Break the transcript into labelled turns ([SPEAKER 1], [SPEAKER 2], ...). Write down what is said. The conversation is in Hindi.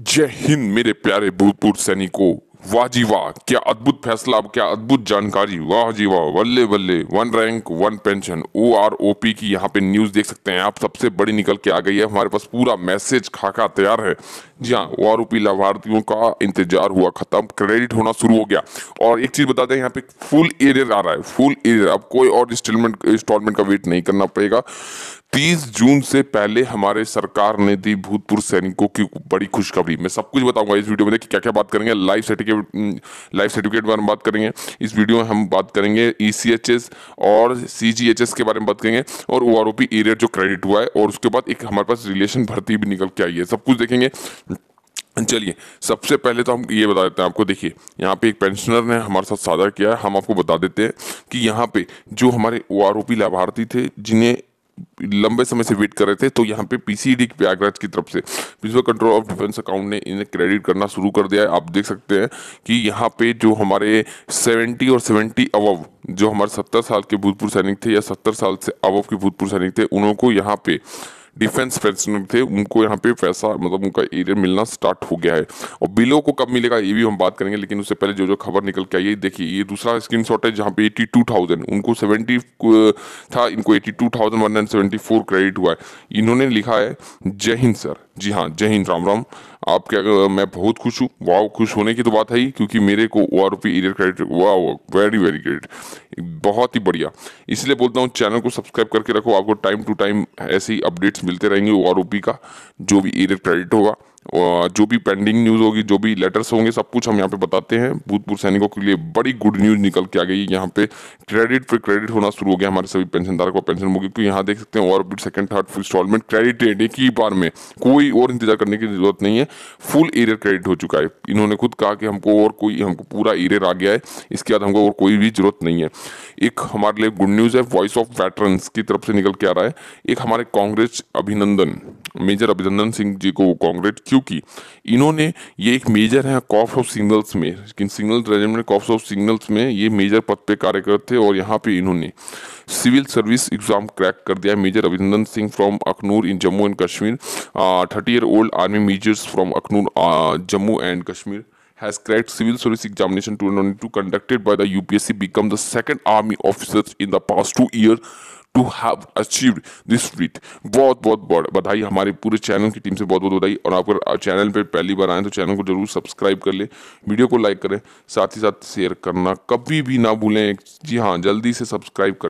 [SPEAKER 1] जय हिंद मेरे प्यारे भूतपूर्व सैनिकों वाह जी वाह क्या अद्भुत फैसला क्या अद्भुत जानकारी वाह जी वाह बल्ले बल्ले one rank one pension O R O P की यहाँ पे न्यूज़ देख सकते हैं आप सबसे बड़ी निकल के आ गई है हमारे पास पूरा मैसेज खाका तैयार है जी हाँ ओ आर ओ पी लाभार्थियों का इंतजार हुआ खत्म क्रेडिट होना शुरू हो गया और एक चीज़ बता दें यहाँ पे फुल एरियर आ रहा है फुल एरियर अब कोई और इंस्टॉलमेंट इंस्टॉलमेंट का वेट नहीं करना पड़ेगा 30 जून से पहले हमारे सरकार ने दी भूतपूर्व सैनिकों की बड़ी खुशखबरी मैं सब कुछ बताऊंगा इस वीडियो में देखिए क्या क्या बात करेंगे लाइफ सर्टिफिकेट लाइफ सर्टिफिकेट के बारे में बात करेंगे इस वीडियो में हम बात करेंगे ई e और सी के बारे में बात करेंगे और ओ आर एरियर जो क्रेडिट हुआ है और उसके बाद एक हमारे पास रिलेशन भर्ती भी निकल के आई है सब कुछ देखेंगे चलिए सबसे पहले तो हम ये बता देते हैं आपको देखिए यहाँ पे एक पेंशनर ने हमारे साथ साझा किया है हम आपको बता देते हैं कि यहाँ पे जो हमारे ओ लाभार्थी थे जिन्हें लंबे समय से वेट कर रहे थे तो यहाँ पे पीसीडी प्रयागराज की तरफ से principal control of defence account ने इन्हें क्रेडिट करना शुरू कर दिया है आप देख सकते हैं कि यहाँ पे जो हमारे 70 और 70 अवव जो हमारे 70 साल के भूतपूर्व सैनिक थे या 70 साल से अवव के भूतपूर्व सैनिक थे उनको यहाँ पे डिफेंस पर्सनल थे उनको यहाँ पे पैसा मतलब उनका एरियर मिलना स्टार्ट हो गया है और बिलो को कब मिलेगा ये भी हम बात करेंगे लेकिन उससे पहले जो जो खबर निकल के आई है देखिए ये दूसरा स्क्रीन है जहाँ पे एटी टू थाउजेंड उनको सेवेंटी था इनको eighty two thousand one hundred seventy four credit हुआ है इन्होंने लिखा है जय हिंद सर जी हाँ जय हिंद राम राम आपके मैं बहुत खुश हूँ वाह खुश होने की तो बात है ही क्योंकि मेरे को O R P arrear credit वाह वेरी वेरी ग्रेट बहुत ही बढ़िया इसलिए बोलता हूँ चैनल को सब्सक्राइब करके रखो आपको टाइम टू टाइम ऐसे ही अपडेट्स मिलते रहेंगे ओ आर ओ पी का जो भी एरियर क्रेडिट होगा जो भी पेंडिंग न्यूज़ होगी जो भी लेटर्स होंगे सब कुछ हम यहाँ पे बताते हैं भूतपूर्व सैनिकों के लिए बड़ी गुड न्यूज़ निकल के आ गई यहाँ पे क्रेडिट पे क्रेडिट होना शुरू हो गया हमारे सभी पेंशन धारक और पेंशन भोगी को यहाँ देख सकते हैं और भी second third full instalment credited एक ही बार में कोई और इंतजार करने की जरूरत नहीं है फुल एरियर क्रेडिट हो चुका है इन्होंने खुद कहा कि हमको और कोई हमको पूरा एरियर आ गया है इसके बाद हमको और कोई भी जरूरत नहीं है एक हमारे लिए गुड न्यूज़ है वॉइस ऑफ वेटरन्स की तरफ से निकल के आ रहा है एक हमारे कांग्रेस अभिनंदन मेजर अभिनंदन सिंह जी को कांग्रेस क्योंकि इन्होंने ये एक मेजर है कॉप्स ऑफ सिग्नल्स में लेकिन signal regiment corps of signals में ये मेजर पद पे कार्यरत थे और यहाँ पे इन्होंने सिविल सर्विस एग्जाम क्रैक कर दिया major Abhinandan Singh from Akhnoor in Jammu and Kashmir thirty year old army majors from Akhnoor Jammu and Kashmir has cracked civil service examination 2022 conducted by the UPSC become the second army officers in the past two years to have achieved this feat बहुत बहुत बहुत बधाई हमारे पूरे चैनल की टीम से बहुत बहुत बधाई और आप चैनल पर पहली बार आए तो चैनल को जरूर सब्सक्राइब कर लें वीडियो को लाइक करें साथ ही साथ शेयर करना कभी भी ना भूलें जी हाँ जल्दी से सब्सक्राइब कर